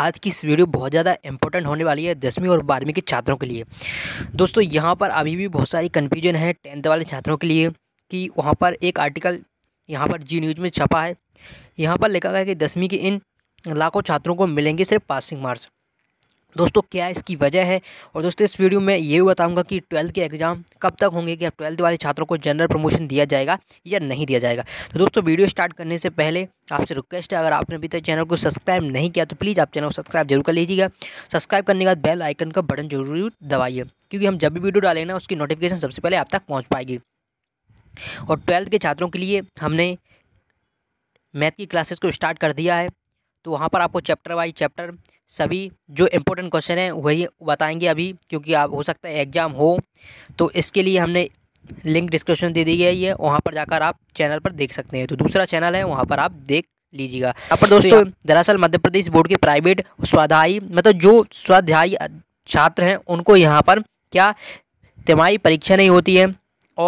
आज की इस वीडियो बहुत ज़्यादा इंपॉर्टेंट होने वाली है दसवीं और बारहवीं के छात्रों के लिए दोस्तों यहाँ पर अभी भी बहुत सारी कन्फ्यूजन है टेंथ वाले छात्रों के लिए कि वहाँ पर एक आर्टिकल यहाँ पर जी न्यूज़ में छपा है यहाँ पर लिखा गया कि दसवीं के इन लाखों छात्रों को मिलेंगे सिर्फ पासिंग मार्क्स दोस्तों क्या इसकी वजह है और दोस्तों इस वीडियो में ये भी बताऊंगा कि ट्वेल्थ के एग्ज़ाम कब तक होंगे कि ट्वेल्थ वाले छात्रों को जनरल प्रमोशन दिया जाएगा या नहीं दिया जाएगा तो दोस्तों वीडियो स्टार्ट करने से पहले आपसे रिक्वेस्ट है अगर आपने अभी तक चैनल को सब्सक्राइब नहीं किया तो प्लीज़ आप चैनल को सब्सक्राइब जरूर कर लीजिएगा सब्सक्राइब करने के बाद बेल आइकन का बटन जरूर दबाइए क्योंकि हम जब भी वीडियो डालें ना उसकी नोटिफिकेशन सबसे पहले आप तक पहुँच पाएगी और ट्वेल्थ के छात्रों के लिए हमने मैथ की क्लासेस को स्टार्ट कर दिया है तो वहाँ पर आपको चैप्टर बाई चैप्टर सभी जो इम्पोर्टेंट क्वेश्चन है वही बताएंगे अभी क्योंकि आप हो सकता है एग्ज़ाम हो तो इसके लिए हमने लिंक डिस्क्रिप्शन दे दी गई है वहाँ पर जाकर आप चैनल पर देख सकते हैं तो दूसरा चैनल है वहाँ पर आप देख लीजिएगा यहाँ पर दोस्तों तो दरअसल मध्य प्रदेश बोर्ड के प्राइवेट स्वाध्यायी मतलब जो स्वाध्यायी छात्र हैं उनको यहाँ पर क्या तिमाही परीक्षा नहीं होती है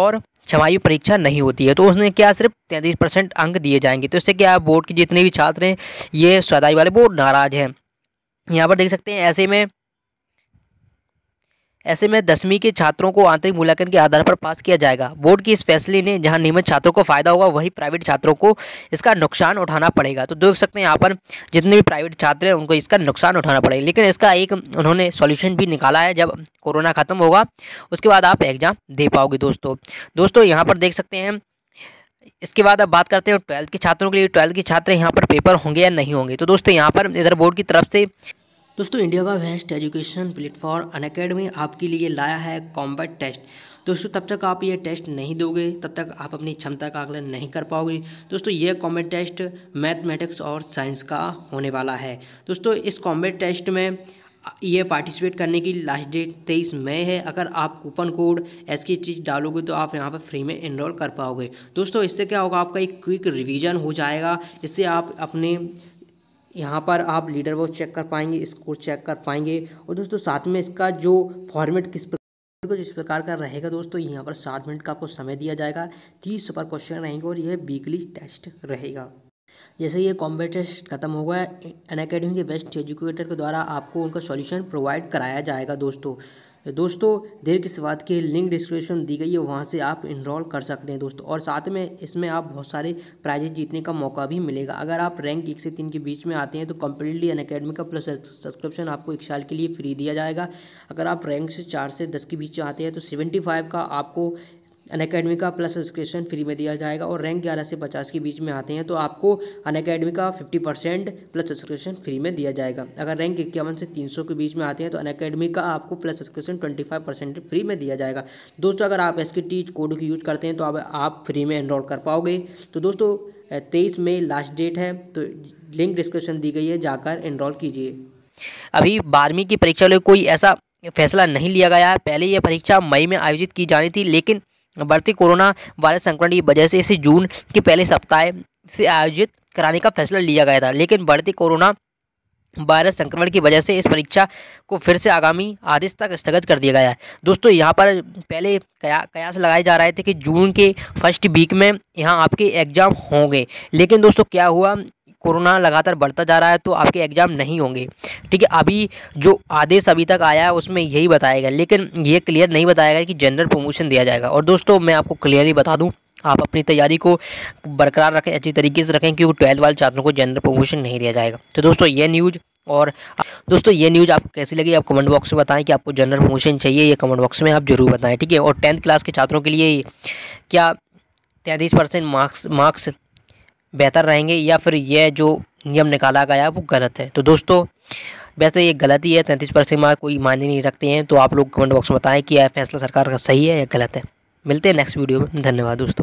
और छमाही परीक्षा नहीं होती है तो उसने क्या सिर्फ तैंतीस परसेंट अंक दिए जाएंगे तो इससे क्या बोर्ड के जितने भी छात्र हैं ये स्वाध्यायी वाले बोर्ड नाराज़ हैं यहाँ पर देख सकते हैं ऐसे में ऐसे में दसवीं के छात्रों को आंतरिक मूल्यांकन के आधार पर पास किया जाएगा बोर्ड की इस फैसले ने जहां नियमित छात्रों को फायदा होगा वही प्राइवेट छात्रों को इसका नुकसान उठाना पड़ेगा तो देख सकते हैं यहाँ पर जितने भी प्राइवेट छात्र हैं उनको इसका नुकसान उठाना पड़ेगा लेकिन इसका एक उन्होंने सोल्यूशन भी निकाला है जब कोरोना खत्म होगा उसके बाद आप एग्जाम दे पाओगे दोस्तों दोस्तों यहाँ पर देख सकते हैं इसके बाद अब बात करते हैं ट्वेल्थ के छात्रों के लिए ट्वेल्थ के छात्र यहाँ पर पेपर होंगे या नहीं होंगे तो दोस्तों यहाँ पर इधर बोर्ड की तरफ से दोस्तों इंडिया का बेस्ट एजुकेशन प्लेटफॉर्म अनकेडमी आपके लिए लाया है कॉम्बैट टेस्ट दोस्तों तब तक आप ये टेस्ट नहीं दोगे तब तक आप अपनी क्षमता का आकलन नहीं कर पाओगे दोस्तों ये कॉम्बेट टेस्ट मैथमेटिक्स और साइंस का होने वाला है दोस्तों इस कॉम्बेट टेस्ट में ये पार्टिसिपेट करने की लास्ट डेट तेईस मई है अगर आप कूपन कोड ऐसी की चीज़ डालोगे तो आप यहाँ पर फ्री में इनरोल कर पाओगे दोस्तों इससे क्या होगा आपका एक क्विक रिवीजन हो जाएगा इससे आप अपने यहाँ पर आप लीडर वो चेक कर पाएंगे स्कोर चेक कर पाएंगे और दोस्तों साथ में इसका जो फॉर्मेट किस प्रकार कुछ इस प्रकार का रहेगा दोस्तों यहाँ पर साठ मिनट का आपको समय दिया जाएगा तीस सुपर क्वेश्चन रहेंगे और यह वीकली टेस्ट रहेगा जैसे ये कॉम्बेट टेस्ट खत्म होगा अन अकेडमी के बेस्ट एजुकेटर के द्वारा आपको उनका सॉल्यूशन प्रोवाइड कराया जाएगा दोस्तों दोस्तों देर किस बात की लिंक डिस्क्रिप्शन दी गई है वहाँ से आप इनरोल कर सकते हैं दोस्तों और साथ में इसमें आप बहुत सारे प्राइजेज जीतने का मौका भी मिलेगा अगर आप रैंक एक से तीन के बीच में आते हैं तो कम्प्लीटली अन अकेडमी का प्लस सब्सक्रिप्शन आपको एक साल के लिए फ्री दिया जाएगा अगर आप रैंक से चार से दस के बीच आते हैं तो सेवेंटी फाइव का आपको अन अकेडमी का प्लस सब्सक्रिप्शन फ्री में दिया जाएगा और रैंक ग्यारह से पचास के बीच में आते हैं तो आपको अन अकेडमी का fifty percent plus subscription free में दिया जाएगा अगर रैंक इक्यावन से तीन सौ के बीच में आते हैं तो अन अकेडमी का आपको plus subscription twenty five percent free में दिया जाएगा दोस्तों अगर आप एस के टी कोड की यूज़ करते हैं तो आप, आप फ्री में एनरोल कर पाओगे तो दोस्तों तेईस मई लास्ट डेट है तो लिंक डिस्क्रिप्शन दी गई है जाकर एनरोल कीजिए अभी बारहवीं की परीक्षा ले कोई ऐसा फैसला नहीं लिया गया है पहले यह परीक्षा मई में आयोजित की जानी थी लेकिन बढ़ते कोरोना वायरस संक्रमण की वजह से इसे जून के पहले सप्ताह से आयोजित कराने का फैसला लिया गया था लेकिन बढ़ते कोरोना वायरस संक्रमण की वजह से इस परीक्षा को फिर से आगामी आदेश तक स्थगित कर दिया गया है दोस्तों यहाँ पर पहले कया कयास लगाए जा रहे थे कि जून के फर्स्ट वीक में यहाँ आपके एग्ज़ाम होंगे लेकिन दोस्तों क्या हुआ कोरोना लगातार बढ़ता जा रहा है तो आपके एग्ज़ाम नहीं होंगे ठीक है अभी जो आदेश अभी तक आया है उसमें यही बताएगा लेकिन ये क्लियर नहीं बताएगा कि जनरल प्रमोशन दिया जाएगा और दोस्तों मैं आपको क्लियरली बता दूँ आप अपनी तैयारी को बरकरार रखें अच्छी तरीके से रखें क्योंकि ट्वेल्थ वाले छात्रों को जनरल प्रमोशन नहीं दिया जाएगा तो दोस्तों ये न्यूज़ और दोस्तों ये न्यूज़ आपको कैसी लगी आप कमेंट बॉक्स में बताएं कि आपको जनरल प्रमोशन चाहिए ये कमेंट बॉक्स में आप जरूर बताएं ठीक है और टेंथ क्लास के छात्रों के लिए क्या तैंतीस परसेंट मार्क्स मार्क्स बेहतर रहेंगे या फिर यह जो नियम निकाला गया है वो गलत है तो दोस्तों वैसे ये गलत ही है तैंतीस परसेंट मार्क कोई मान्य नहीं रखते हैं तो आप लोग कमेंट बॉक्स में बताएं कि यह फैसला सरकार का सही है या गलत है मिलते हैं नेक्स्ट वीडियो में धन्यवाद दोस्तों